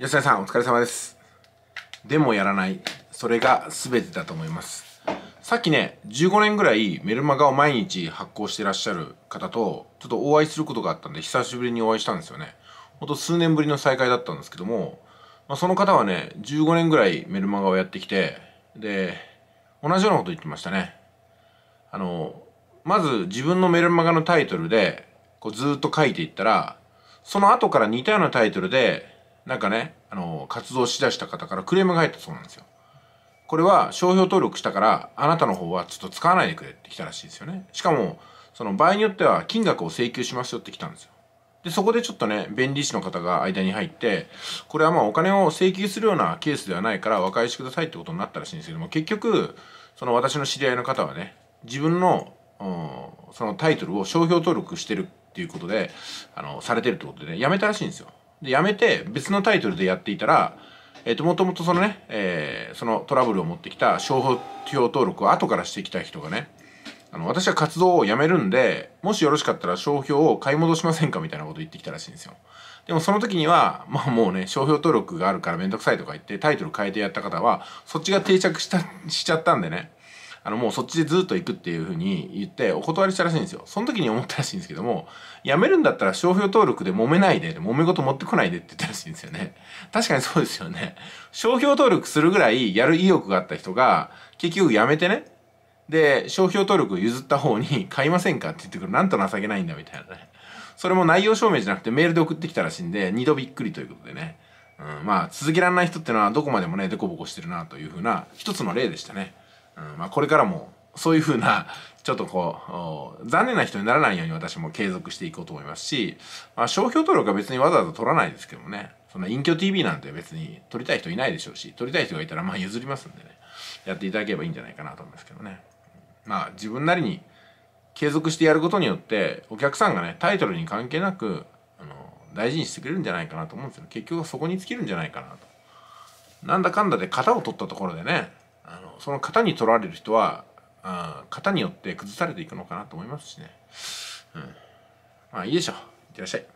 吉田さんお疲れ様ですでもやらないそれが全てだと思いますさっきね15年ぐらいメルマガを毎日発行してらっしゃる方とちょっとお会いすることがあったんで久しぶりにお会いしたんですよねほんと数年ぶりの再会だったんですけども、まあ、その方はね15年ぐらいメルマガをやってきてで同じようなこと言ってましたねあのまず自分のメルマガのタイトルでこうずっと書いていったらその後から似たようなタイトルでなんかね、あの、活動しだした方からクレームが入ったそうなんですよ。これは商標登録したから、あなたの方はちょっと使わないでくれって来たらしいですよね。しかも、その場合によっては金額を請求しますよって来たんですよ。で、そこでちょっとね、弁理士の方が間に入って、これはまあお金を請求するようなケースではないから和解してくださいってことになったらしいんですけども、結局、その私の知り合いの方はね、自分の、そのタイトルを商標登録してるっていうことで、あの、されてるってことでね、やめたらしいんですよ。で、やめて別のタイトルでやっていたら、えっ、ー、と、もともとそのね、えー、そのトラブルを持ってきた商標登録を後からしてきた人がね、あの、私は活動をやめるんで、もしよろしかったら商標を買い戻しませんかみたいなこと言ってきたらしいんですよ。でもその時には、まあもうね、商標登録があるからめんどくさいとか言ってタイトル変えてやった方は、そっちが定着した、しちゃったんでね。あのもうそっちでずっと行くっていうふうに言ってお断りしたらしいんですよその時に思ったらしいんですけども辞めるんだったら商標登録で揉めないで揉め事持ってこないでって言ったらしいんですよね確かにそうですよね商標登録するぐらいやる意欲があった人が結局辞めてねで商標登録譲った方に買いませんかって言ってくるなんと情けないんだみたいなねそれも内容証明じゃなくてメールで送ってきたらしいんで二度びっくりということでねうん、まあ続けられない人ってのはどこまでもねデコボコしてるなというふうな一つの例でしたね。うんまあ、これからもそういうふうなちょっとこう残念な人にならないように私も継続していこうと思いますし、まあ、商標登録は別にわざわざ取らないですけどもねそんな隠居 TV なんて別に取りたい人いないでしょうし取りたい人がいたらまあ譲りますんでねやっていただければいいんじゃないかなと思いますけどねまあ自分なりに継続してやることによってお客さんがねタイトルに関係なくあの大事にしてくれるんじゃないかなと思うんですよ結局そこに尽きるんじゃないかなとなんだかんだで型を取ったところでねあのその型にとられる人はあ型によって崩されていくのかなと思いますしね、うん、まあいいでしょういってらっしゃい